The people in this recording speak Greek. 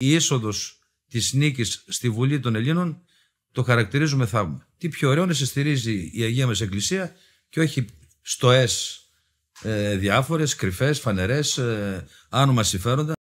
η είσοδο της νίκης στη Βουλή των Ελλήνων το χαρακτηρίζουμε θαύμα. Τι πιο ωραίο να σε στηρίζει η Αγία μας Εκκλησία και όχι στοές ε, διάφορες, κρυφές, φανερές, ε, άνομα συμφέροντα.